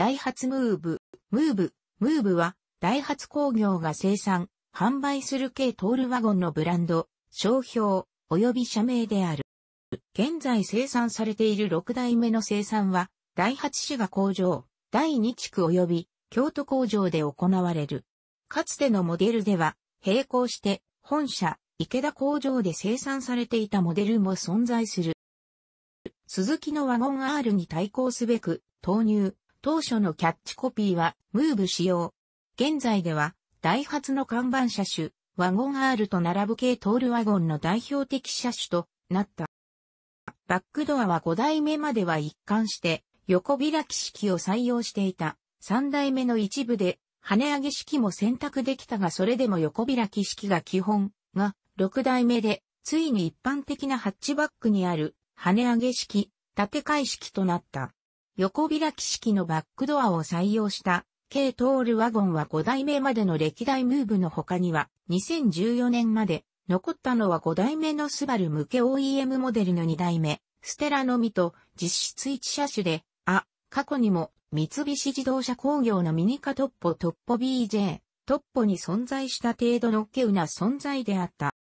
ダイハツムーブ、ムーブ、ムーブは、ダイハツ工業が生産、販売する軽トールワゴンのブランド、商標、及び社名である。現在生産されている6代目の生産は、第8市が工場、第2地区及び京都工場で行われる。かつてのモデルでは、並行して本社、池田工場で生産されていたモデルも存在する。鈴木のワゴン R に対抗すべく、投入、当初のキャッチコピーは、ムーブ仕様。現在では、ダイハツの看板車種、ワゴン R と並ぶ系トールワゴンの代表的車種となった。バックドアは5代目までは一貫して、横開き式を採用していた。3代目の一部で、跳ね上げ式も選択できたがそれでも横開き式が基本が、6代目で、ついに一般的なハッチバックにある、跳ね上げ式、建て替え式となった。横開き式のバックドアを採用した軽トールワゴンは5代目までの歴代ムーブの他には2014年まで残ったのは5代目のスバル向け OEM モデルの2代目ステラのみと実質1車種で、あ、過去にも三菱自動車工業のミニカトッポトッポ BJ、トッポに存在した程度の稀有な存在であった。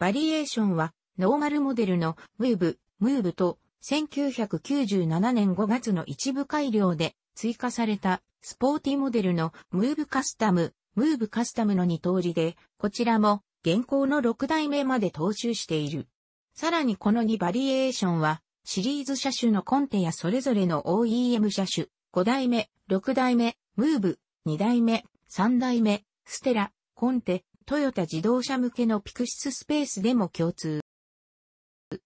バリエーションはノーマルモデルのムーブ、ムーブと1997年5月の一部改良で追加されたスポーティモデルのムーブカスタム、ムーブカスタムの2通りで、こちらも現行の6代目まで踏襲している。さらにこの2バリエーションは、シリーズ車種のコンテやそれぞれの OEM 車種、5代目、6代目、ムーブ、2代目、3代目、ステラ、コンテ、トヨタ自動車向けのピクシススペースでも共通。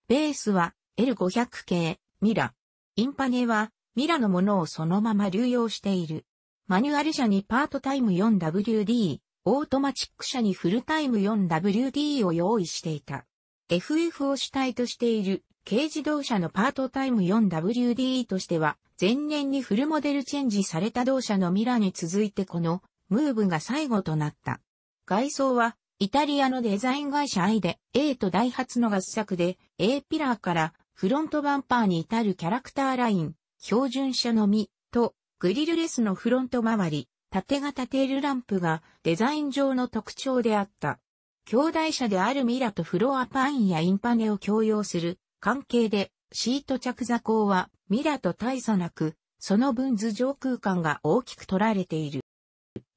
ベースは L500 系、ミラ。インパネは、ミラのものをそのまま流用している。マニュアル車にパートタイム 4WD、オートマチック車にフルタイム 4WD を用意していた。FF を主体としている軽自動車のパートタイム 4WD としては、前年にフルモデルチェンジされた同社のミラに続いてこのムーブが最後となった。外装はイタリアのデザイン会社イで A とダイハツの合作で A ピラーからフロントバンパーに至るキャラクターライン、標準車のみ、と、グリルレスのフロント周り、縦型テールランプがデザイン上の特徴であった。兄弟車であるミラとフロアパインやインパネを共用する関係で、シート着座高はミラと大差なく、その分図上空間が大きく取られている。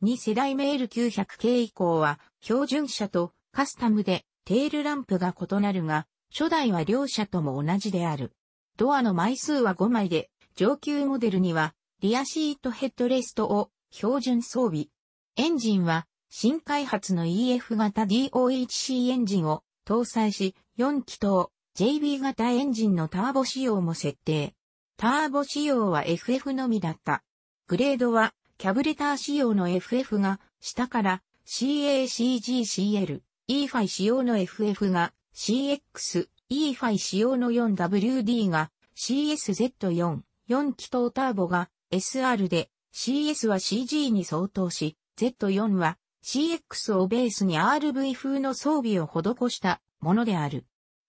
2世代メール 900K 以降は標準車とカスタムでテールランプが異なるが、初代は両者とも同じである。ドアの枚数は5枚で、上級モデルには、リアシートヘッドレストを標準装備。エンジンは、新開発の EF 型 DOHC エンジンを搭載し、4気筒 JB 型エンジンのターボ仕様も設定。ターボ仕様は FF のみだった。グレードは、キャブレター仕様の FF が、下から CACGCL、EFI 仕様の FF が CX-EFI 仕様の 4WD が CSZ4、4気筒ターボが SR で CS は CG に相当し、Z4 は CX をベースに RV 風の装備を施したものである。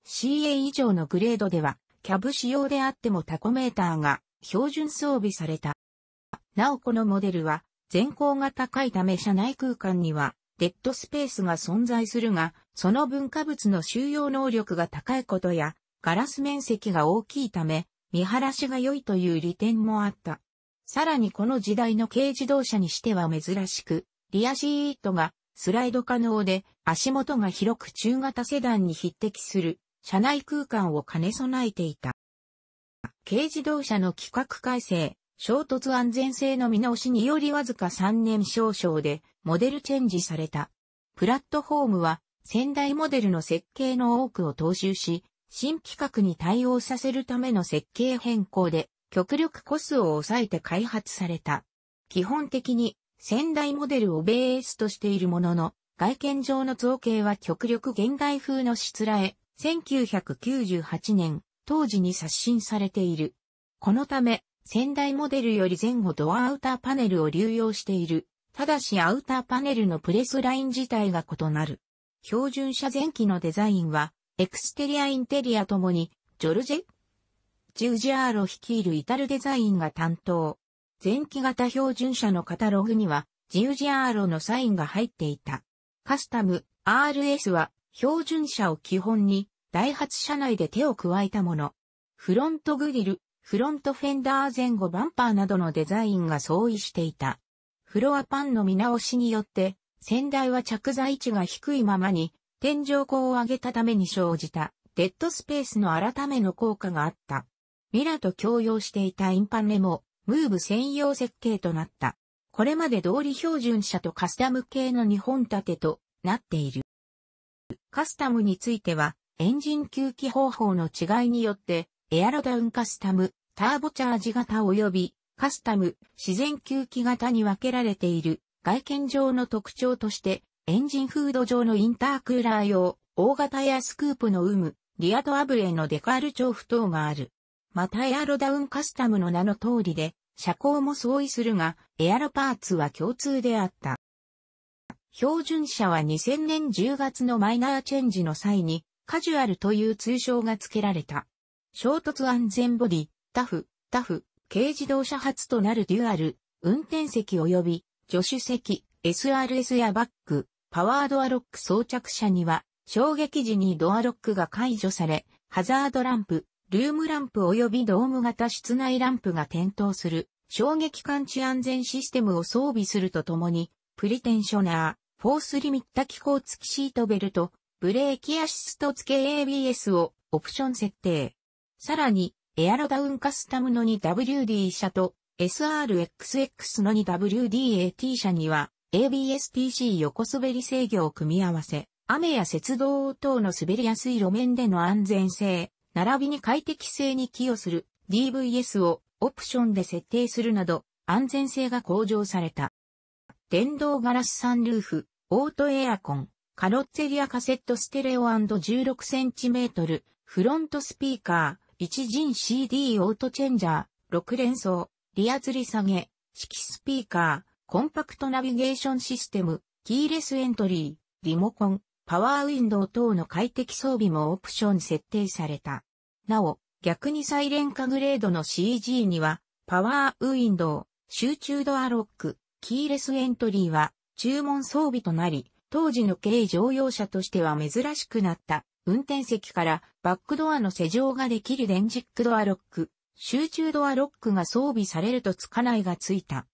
CA 以上のグレードでは、キャブ仕様であってもタコメーターが標準装備された。なおこのモデルは、全高が高いため車内空間には、デッドスペースが存在するが、その文化物の収容能力が高いことや、ガラス面積が大きいため、見晴らしが良いという利点もあった。さらにこの時代の軽自動車にしては珍しく、リアシートがスライド可能で足元が広く中型セダンに匹敵する車内空間を兼ね備えていた。軽自動車の規格改正、衝突安全性の見直しによりわずか3年少々でモデルチェンジされた。プラットフォームは先代モデルの設計の多くを踏襲し、新規格に対応させるための設計変更で、極力コスを抑えて開発された。基本的に、先代モデルをベースとしているものの、外見上の造形は極力現代風のしつらえ、1998年、当時に刷新されている。このため、先代モデルより前後ドアアウターパネルを流用している。ただしアウターパネルのプレスライン自体が異なる。標準車前期のデザインは、エクステリアインテリアともに、ジョルジェジュジアーロ率いるイタルデザインが担当。前期型標準車のカタログには、ジュジアーロのサインが入っていた。カスタム RS は、標準車を基本に、ダイハツ車内で手を加えたもの。フロントグリル、フロントフェンダー前後バンパーなどのデザインが相違していた。フロアパンの見直しによって、先代は着座位置が低いままに、天井高を上げたために生じた、デッドスペースの改めの効果があった。ミラと共用していたインパネも、ムーブ専用設計となった。これまで通り標準車とカスタム系の2本立てとなっている。カスタムについては、エンジン吸気方法の違いによって、エアロダウンカスタム、ターボチャージ型及び、カスタム、自然吸気型に分けられている外見上の特徴として、エンジンフード上のインタークーラー用、大型やスクープの有無、リアとアブレのデカール調布等がある。またエアロダウンカスタムの名の通りで、車高も相違するが、エアロパーツは共通であった。標準車は2000年10月のマイナーチェンジの際に、カジュアルという通称が付けられた。衝突安全ボディ、タフ、タフ、軽自動車初となるデュアル、運転席及び助手席、SRS やバック、パワードアロック装着車には、衝撃時にドアロックが解除され、ハザードランプ、ルームランプ及びドーム型室内ランプが点灯する、衝撃感知安全システムを装備するとともに、プリテンショナー、フォースリミッタ機構付きシートベルト、ブレーキアシスト付け ABS をオプション設定。さらに、エアロダウンカスタムの 2WD 車と SRXX の 2WDAT 車には ABSTC 横滑り制御を組み合わせ、雨や雪道等の滑りやすい路面での安全性、並びに快適性に寄与する DVS をオプションで設定するなど安全性が向上された。電動ガラスサンルーフ、オートエアコン、カロッツェリアカセットステレオ &16cm、フロントスピーカー、一陣 CD オートチェンジャー、6連装、リア吊り下げ、式スピーカー、コンパクトナビゲーションシステム、キーレスエントリー、リモコン、パワーウィンドウ等の快適装備もオプション設定された。なお、逆にサイレンカグレードの CG には、パワーウィンドウ、集中ドアロック、キーレスエントリーは注文装備となり、当時の軽乗用車としては珍しくなった。運転席からバックドアの施錠ができる電磁ックドアロック、集中ドアロックが装備されるとつかないがついた。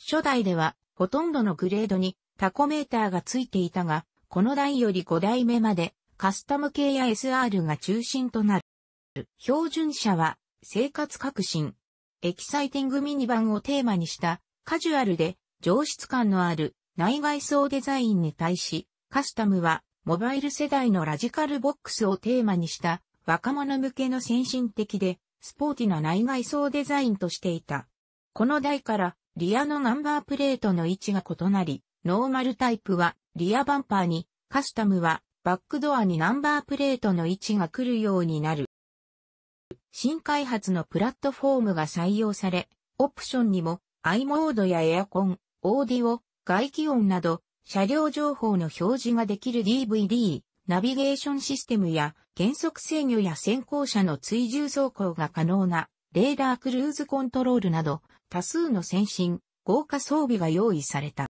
初代では、ほとんどのグレードにタコメーターがついていたが、この代より5代目までカスタム系や SR が中心となる。標準車は生活革新。エキサイティングミニバンをテーマにしたカジュアルで上質感のある内外装デザインに対し、カスタムはモバイル世代のラジカルボックスをテーマにした若者向けの先進的でスポーティな内外装デザインとしていた。この台からリアのナンバープレートの位置が異なり、ノーマルタイプはリアバンパーに、カスタムはバックドアにナンバープレートの位置が来るようになる。新開発のプラットフォームが採用され、オプションにも i モードやエアコン、オーディオ、外気温など車両情報の表示ができる DVD、ナビゲーションシステムや減速制御や先行車の追従走行が可能なレーダークルーズコントロールなど多数の先進、豪華装備が用意された。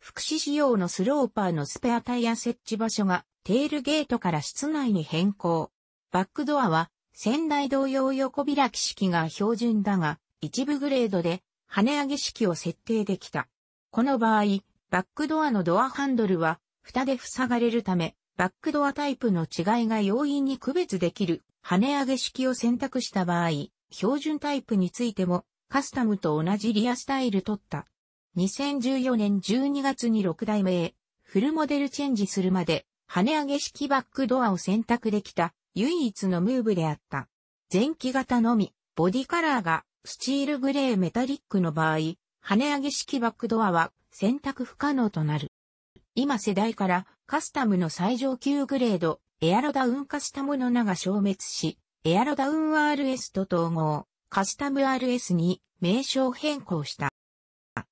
福祉仕様のスローパーのスペアタイヤ設置場所がテールゲートから室内に変更。バックドアは仙台同様横開き式が標準だが一部グレードで跳ね上げ式を設定できた。この場合、バックドアのドアハンドルは蓋で塞がれるため、バックドアタイプの違いが容易に区別できる跳ね上げ式を選択した場合、標準タイプについてもカスタムと同じリアスタイル取った。2014年12月に6代目へフルモデルチェンジするまで跳ね上げ式バックドアを選択できた唯一のムーブであった。前期型のみ、ボディカラーがスチールグレーメタリックの場合、跳ね上げ式バックドアは選択不可能となる。今世代からカスタムの最上級グレード、エアロダウンカスタムの名が消滅し、エアロダウン RS と統合、カスタム RS に名称変更した。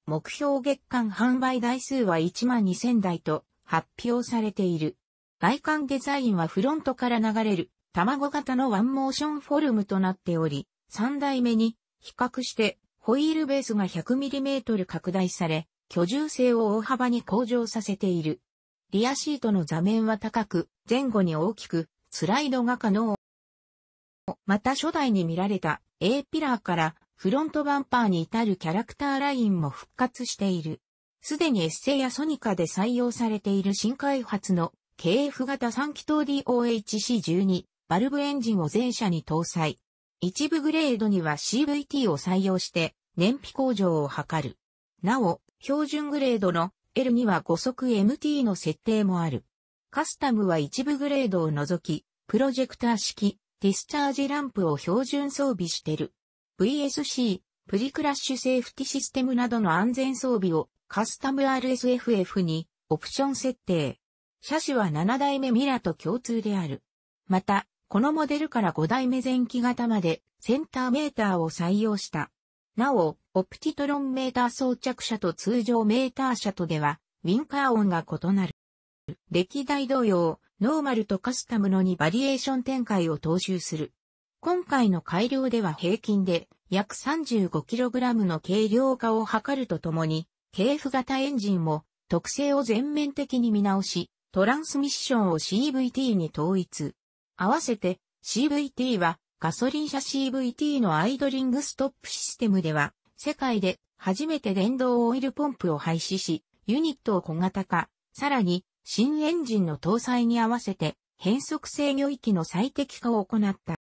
目標月間販売台数は12,000台と発表されている。外観デザインはフロントから流れる卵型のワンモーションフォルムとなっており、3台目に比較してホイールベースが 100mm 拡大され、居住性を大幅に向上させている。リアシートの座面は高く、前後に大きく、スライドが可能。また初代に見られた A ピラーからフロントバンパーに至るキャラクターラインも復活している。すでにエッセイやソニカで採用されている新開発の KF 型3気筒 DOHC12 バルブエンジンを全車に搭載。一部グレードには CVT を採用して燃費向上を図る。なお、標準グレードの L には5速 MT の設定もある。カスタムは一部グレードを除き、プロジェクター式、ディスチャージランプを標準装備してる。VSC、プリクラッシュセーフティシステムなどの安全装備をカスタム RSFF にオプション設定。車種は7代目ミラと共通である。また、このモデルから5代目前期型までセンターメーターを採用した。なお、オプティトロンメーター装着車と通常メーター車とでは、ウィンカー音が異なる。歴代同様、ノーマルとカスタムの2バリエーション展開を踏襲する。今回の改良では平均で約 35kg の軽量化を図るとともに、KF 型エンジンも特性を全面的に見直し、トランスミッションを CVT に統一。合わせて CVT はガソリン車 CVT のアイドリングストップシステムでは世界で初めて電動オイルポンプを廃止し、ユニットを小型化、さらに新エンジンの搭載に合わせて変速制御域の最適化を行った。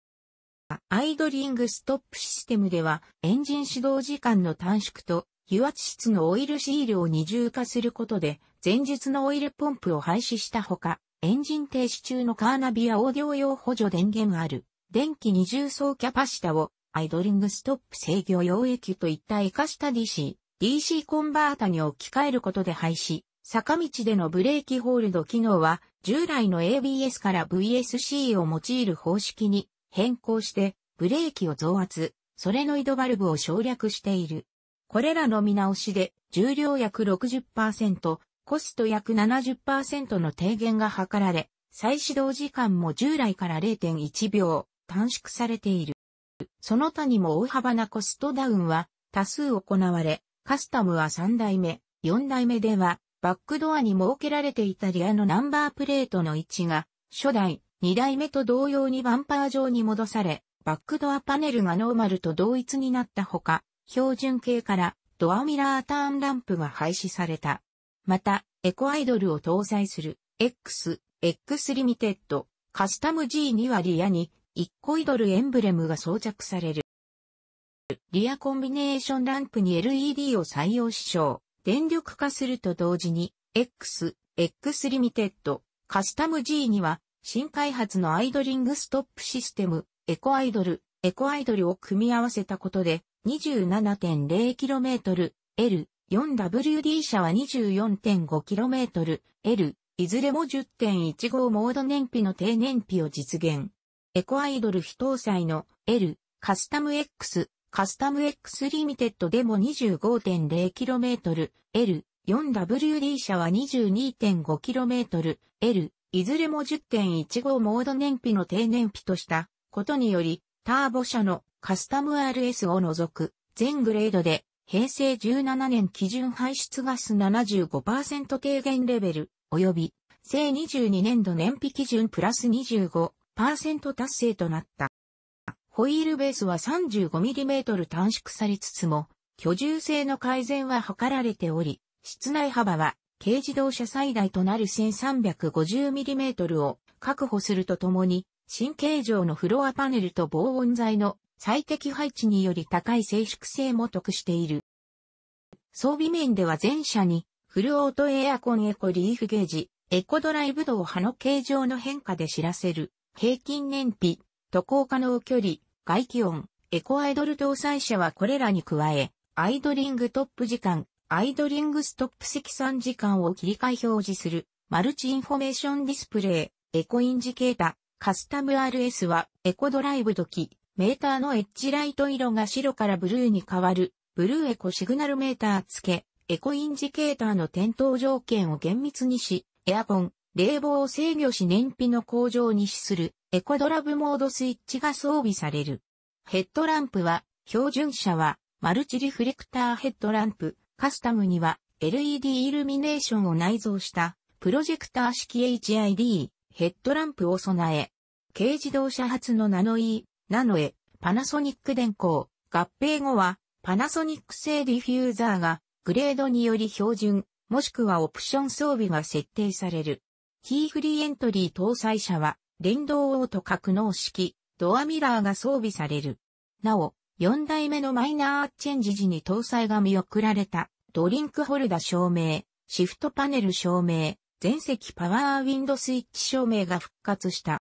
アイドリングストップシステムではエンジン始動時間の短縮と油圧室のオイルシールを二重化することで前述のオイルポンプを廃止したほか、エンジン停止中のカーナビやオーディオ用補助電源ある電気二重層キャパシタをアイドリングストップ制御溶液といった生かした DC、DC コンバータに置き換えることで廃止、坂道でのブレーキホールド機能は、従来の ABS から VSC を用いる方式に変更して、ブレーキを増圧、それのイドバルブを省略している。これらの見直しで、重量約60%、コスト約70%の低減が図られ、再始動時間も従来から0.1秒短縮されている。その他にも大幅なコストダウンは多数行われ、カスタムは3代目、4代目では、バックドアに設けられていたリアのナンバープレートの位置が、初代、2代目と同様にバンパー上に戻され、バックドアパネルがノーマルと同一になったほか、標準形からドアミラーターンランプが廃止された。また、エコアイドルを搭載する X、X リミテッド、カスタム g にはリアに一個イドルエンブレムが装着される。リアコンビネーションランプに LED を採用しう。電力化すると同時に、X、X リミテッド、カスタム G には、新開発のアイドリングストップシステム、エコアイドル、エコアイドルを組み合わせたことで、27.0km、L、4WD 車は 24.5km、L、いずれも10.15モード燃費の低燃費を実現。エコアイドル非搭載の L カスタム X カスタム X リミテッドでも 25.0km、L、4WD 車は 22.5km、L、いずれも10.15モード燃費の低燃費としたことにより、ターボ車のカスタム RS を除く全グレードで平成17年基準排出ガス75%低減レベル及び、正22年度燃費基準プラス25セ0ト達成となった。ホイールベースは 35mm 短縮されつつも、居住性の改善は図られており、室内幅は軽自動車最大となる 1350mm を確保するとともに、新形状のフロアパネルと防音材の最適配置により高い静粛性も得している。装備面では全車にフルオートエアコンエコリーフゲージ、エコドライブドを葉の形状の変化で知らせる平均燃費、渡航可能距離、外気温、エコアイドル搭載車はこれらに加え、アイドリングトップ時間、アイドリングストップ積算時間を切り替え表示する、マルチインフォメーションディスプレイ、エコインジケータ、カスタム RS は、エコドライブ時、メーターのエッジライト色が白からブルーに変わる、ブルーエコシグナルメーター付け、エコインジケーターの点灯条件を厳密にし、エアコン、冷房を制御し燃費の向上に資するエコドラブモードスイッチが装備される。ヘッドランプは、標準車はマルチリフレクターヘッドランプ、カスタムには LED イルミネーションを内蔵したプロジェクター式 HID ヘッドランプを備え、軽自動車発のナノ E、ナノエ、パナソニック電工、合併後はパナソニック製ディフューザーがグレードにより標準、もしくはオプション装備が設定される。キーフリーエントリー搭載車は、連動オート格納式、ドアミラーが装備される。なお、4代目のマイナーチェンジ時に搭載が見送られた、ドリンクホルダ照明、シフトパネル照明、全席パワーウィンドスイッチ照明が復活した。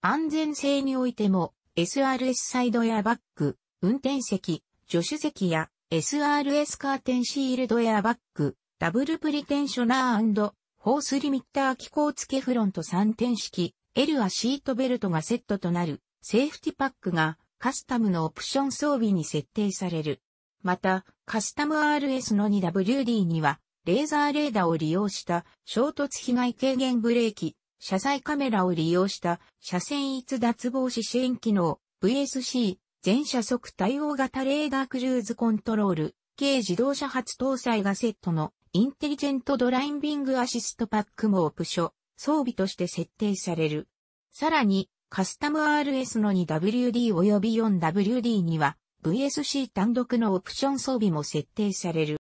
安全性においても、SRS サイドエアバッグ、運転席、助手席や SRS カーテンシールドエアバッグ、ダブルプリテンショナーホースリミッター機構付けフロント3点式、L はシートベルトがセットとなる、セーフティパックがカスタムのオプション装備に設定される。また、カスタム RS の 2WD には、レーザーレーダーを利用した衝突被害軽減ブレーキ、車載カメラを利用した車線逸脱防止支援機能、VSC、全車速対応型レーダークルーズコントロール、軽自動車発搭載がセットのインテリジェントドライビングアシストパックもオプショ、ン、装備として設定される。さらに、カスタム RS の 2WD 及び 4WD には VSC 単独のオプション装備も設定される。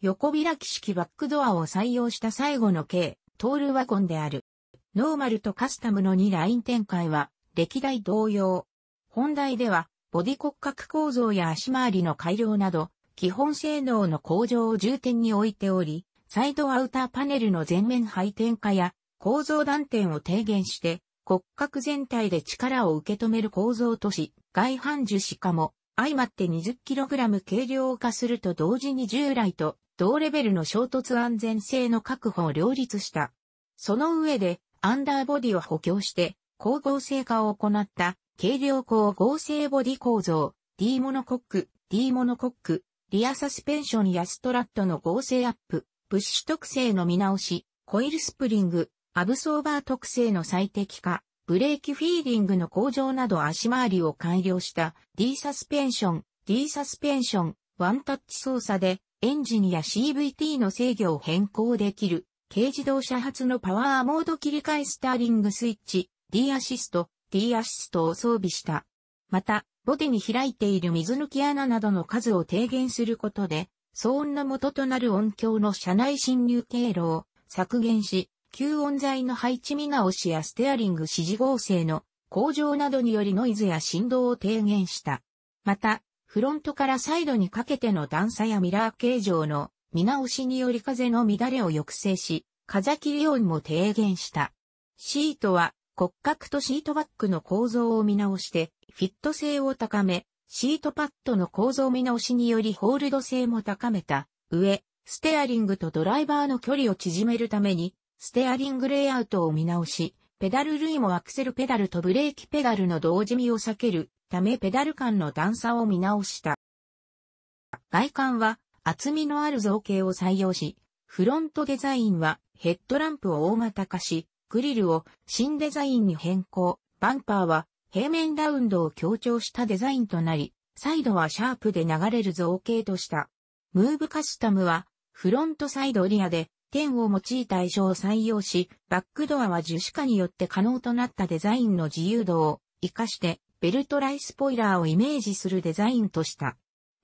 横開き式バックドアを採用した最後の K、トールワゴンである。ノーマルとカスタムの2ライン展開は歴代同様。本題ではボディ骨格構造や足回りの改良など基本性能の向上を重点に置いており、サイドアウターパネルの全面配点化や構造断点を低減して骨格全体で力を受け止める構造とし、外反樹脂化も相まって 20kg 軽量化すると同時に従来と同レベルの衝突安全性の確保を両立した。その上でアンダーボディを補強して光合成化を行った軽量光合成ボディ構造 D モノコック、D モノコック、リアサスペンションやストラットの合成アップ、プッシュ特性の見直し、コイルスプリング、アブソーバー特性の最適化、ブレーキフィーリングの向上など足回りを改良した D サスペンション、D サスペンション、ワンタッチ操作でエンジンや CVT の制御を変更できる、軽自動車発のパワーモード切り替えスターリングスイッチ、D アシスト、D アシストを装備した。また、ボデに開いている水抜き穴などの数を低減することで、騒音の元となる音響の車内侵入経路を削減し、吸音材の配置見直しやステアリング指示合成の向上などによりノイズや振動を低減した。また、フロントからサイドにかけての段差やミラー形状の見直しにより風の乱れを抑制し、風切り音も低減した。シートは骨格とシートバックの構造を見直して、フィット性を高め、シートパッドの構造見直しによりホールド性も高めた上、ステアリングとドライバーの距離を縮めるために、ステアリングレイアウトを見直し、ペダル類もアクセルペダルとブレーキペダルの同時見を避けるためペダル間の段差を見直した。外観は厚みのある造形を採用し、フロントデザインはヘッドランプを大型化し、グリルを新デザインに変更、バンパーは平面ラウンドを強調したデザインとなり、サイドはシャープで流れる造形とした。ムーブカスタムは、フロントサイドリアで、点を用いた衣装を採用し、バックドアは樹脂化によって可能となったデザインの自由度を活かして、ベルトライスポイラーをイメージするデザインとした。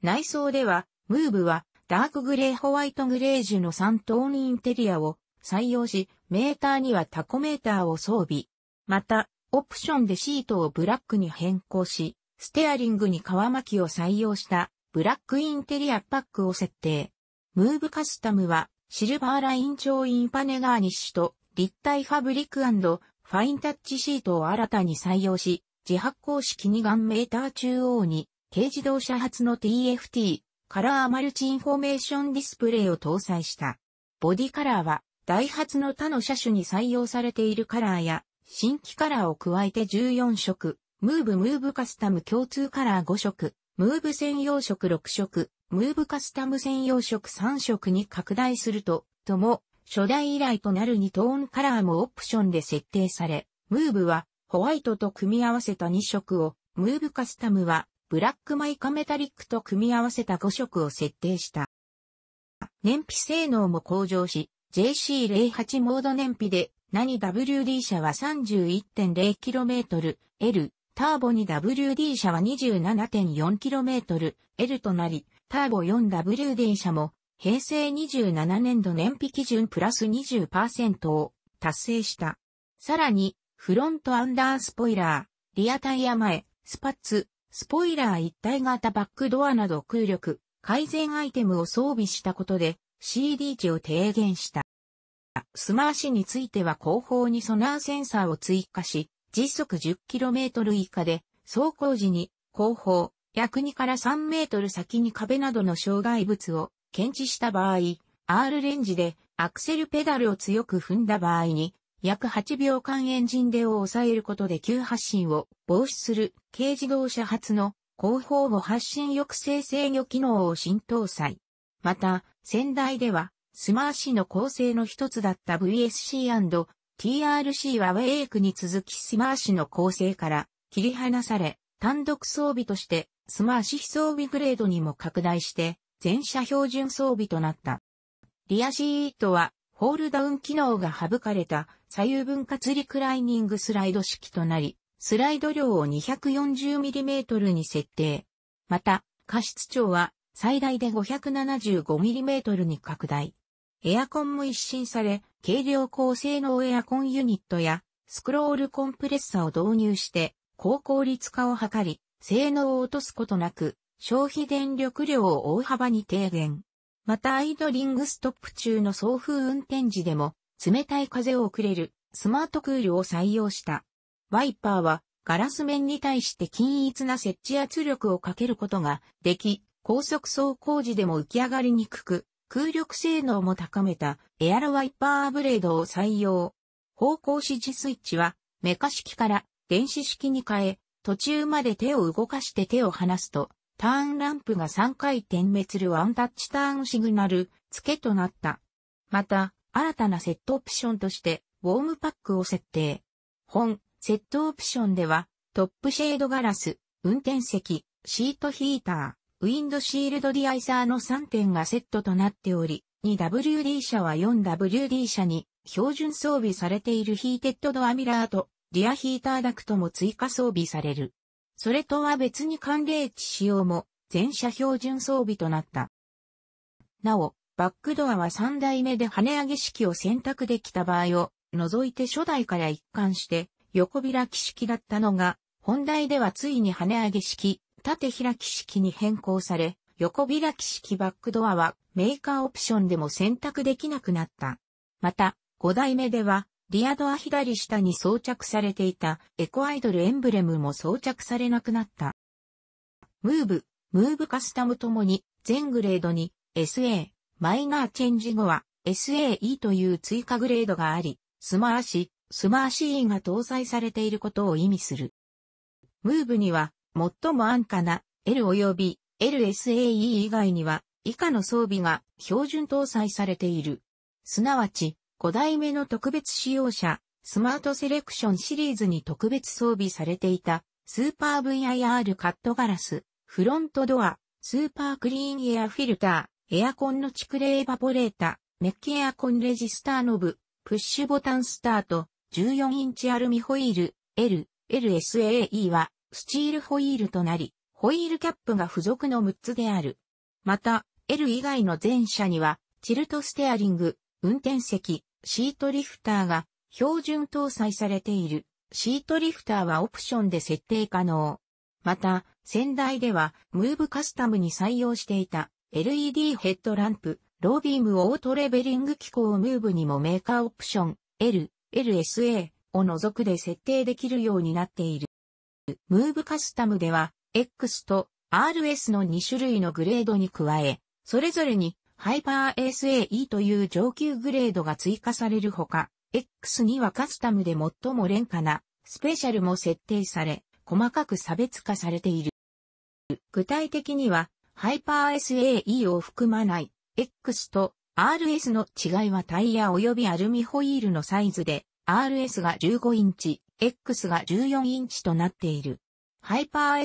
内装では、ムーブは、ダークグレーホワイトグレージュの3トーンインテリアを採用し、メーターにはタコメーターを装備。また、オプションでシートをブラックに変更し、ステアリングに皮巻きを採用したブラックインテリアパックを設定。ムーブカスタムはシルバーライン調インパネガーニッシュと立体ファブリックファインタッチシートを新たに採用し、自発光式2眼メーター中央に軽自動車発の TFT カラーマルチインフォメーションディスプレイを搭載した。ボディカラーはダイハツの他の車種に採用されているカラーや新規カラーを加えて14色、ムーブムーブカスタム共通カラー5色、ムーブ専用色6色、ムーブカスタム専用色3色に拡大すると、とも、初代以来となる2トーンカラーもオプションで設定され、ムーブはホワイトと組み合わせた2色を、ムーブカスタムはブラックマイカメタリックと組み合わせた5色を設定した。燃費性能も向上し、JC08 モード燃費で、何 WD 車は 31.0km、L、ターボに WD 車は 27.4km、L となり、ターボ 4WD 車も、平成27年度燃費基準プラス20%を達成した。さらに、フロントアンダースポイラー、リアタイヤ前、スパッツ、スポイラー一体型バックドアなど空力、改善アイテムを装備したことで、CD 値を低減した。スマーシについては後方にソナーセンサーを追加し、時速 10km 以下で、走行時に後方約2から3メートル先に壁などの障害物を検知した場合、R レンジでアクセルペダルを強く踏んだ場合に、約8秒間エンジンでを抑えることで急発進を防止する軽自動車発の後方を発進抑制制御機能を新搭載。また、先代では、スマーシの構成の一つだった VSC&TRC はウェイクに続きスマーシの構成から切り離され、単独装備としてスマーシ非装備グレードにも拡大して、全車標準装備となった。リアシートは、ホールダウン機能が省かれた左右分割リクライニングスライド式となり、スライド量を 240mm に設定。また、過失長は最大で 575mm に拡大。エアコンも一新され、軽量高性能エアコンユニットや、スクロールコンプレッサを導入して、高効率化を図り、性能を落とすことなく、消費電力量を大幅に低減。またアイドリングストップ中の送風運転時でも、冷たい風を送れる、スマートクールを採用した。ワイパーは、ガラス面に対して均一な設置圧力をかけることができ、高速走行時でも浮き上がりにくく、空力性能も高めたエアロワイパーブレードを採用。方向指示スイッチはメカ式から電子式に変え、途中まで手を動かして手を離すと、ターンランプが3回点滅するワンタッチターンシグナル付けとなった。また、新たなセットオプションとして、ウォームパックを設定。本、セットオプションでは、トップシェードガラス、運転席、シートヒーター、ウィンドシールドディアイサーの3点がセットとなっており、2WD 車は 4WD 車に標準装備されているヒーテッドドアミラーとリアヒーターダクトも追加装備される。それとは別に寒冷地仕様も全車標準装備となった。なお、バックドアは3台目で跳ね上げ式を選択できた場合を除いて初代から一貫して横開き式だったのが、本題ではついに跳ね上げ式、縦開き式に変更され、横開き式バックドアはメーカーオプションでも選択できなくなった。また、5代目では、リアドア左下に装着されていたエコアイドルエンブレムも装着されなくなった。ムーブ、ムーブカスタムともに全グレードに SA、マイナーチェンジ後は SAE という追加グレードがあり、スマーシ、スマーシーが搭載されていることを意味する。ムーブには最も安価な L 及び LSAE 以外には以下の装備が標準搭載されている。すなわち、5代目の特別使用者、スマートセレクションシリーズに特別装備されていた、スーパー VIR カットガラス、フロントドア、スーパークリーンエアフィルター、エアコンの蓄冷エバポレータ、メッキエアコンレジスターノブ、プッシュボタンスタート、14インチアルミホイール、L、LSAE は、スチールホイールとなり、ホイールキャップが付属の6つである。また、L 以外の全車には、チルトステアリング、運転席、シートリフターが標準搭載されている。シートリフターはオプションで設定可能。また、先代では、ムーブカスタムに採用していた LED ヘッドランプ、ロービームオートレベリング機構をムーブにもメーカーオプション、L、LSA を除くで設定できるようになっている。ムーブカスタムでは、X と RS の2種類のグレードに加え、それぞれにハイパー SAE という上級グレードが追加されるほか、X にはカスタムで最も廉価なスペシャルも設定され、細かく差別化されている。具体的には、ハイパー SAE を含まない X と RS の違いはタイヤ及びアルミホイールのサイズで、RS が15インチ、X が14インチとなっている。ハイパー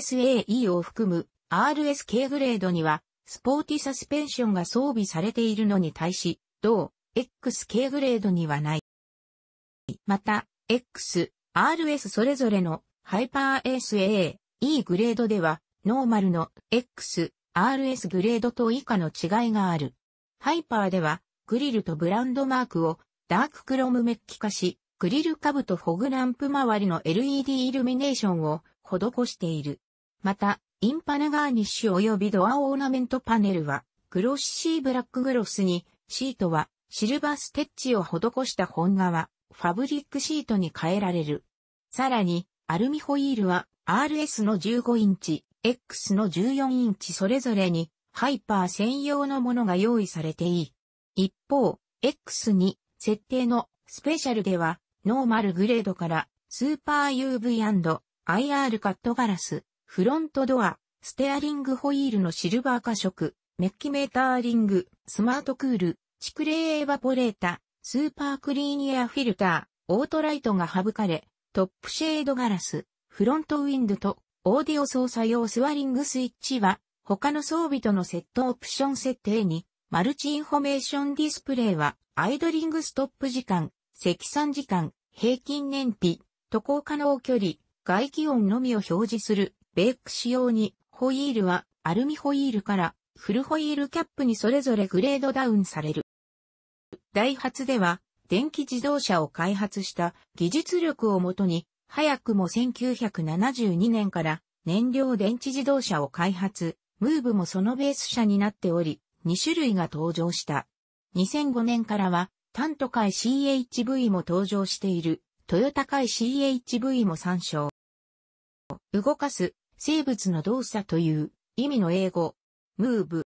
SAE を含む RSK グレードには、スポーティサスペンションが装備されているのに対し、同 XK グレードにはない。また、X、RS それぞれのハイパー SAE、E グレードでは、ノーマルの X、RS グレードと以下の違いがある。ハイパーでは、グリルとブランドマークをダーククロムメッキ化し、グリル株とフォグランプ周りの LED イルミネーションを施している。また、インパネガーニッシュ及びドアオーナメントパネルは、グロッシーブラックグロスに、シートはシルバーステッチを施した本革、ファブリックシートに変えられる。さらに、アルミホイールは RS の15インチ、X の14インチそれぞれに、ハイパー専用のものが用意されていい。一方、X に設定のスペシャルでは、ノーマルグレードからスーパー UV&IR カットガラス、フロントドア、ステアリングホイールのシルバー化色、メッキメーターリング、スマートクール、蓄冷エバポレータ、スーパークリーニアフィルター、オートライトが省かれ、トップシェードガラス、フロントウィンドとオーディオ操作用スワリングスイッチは、他の装備とのセットオプション設定に、マルチインフォメーションディスプレイは、アイドリングストップ時間、積算時間、平均燃費、渡航可能距離、外気温のみを表示する、ベーク仕様に、ホイールはアルミホイールからフルホイールキャップにそれぞれグレードダウンされる。ダイハツでは、電気自動車を開発した技術力をもとに、早くも1972年から燃料電池自動車を開発、ムーブもそのベース車になっており、2種類が登場した。2005年からはタント会 CHV も登場している、トヨタい CHV も参照。動かす、生物の動作という意味の英語、ムーブ、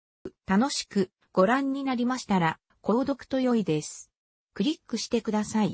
楽しくご覧になりましたら、購読と良いです。クリックしてください。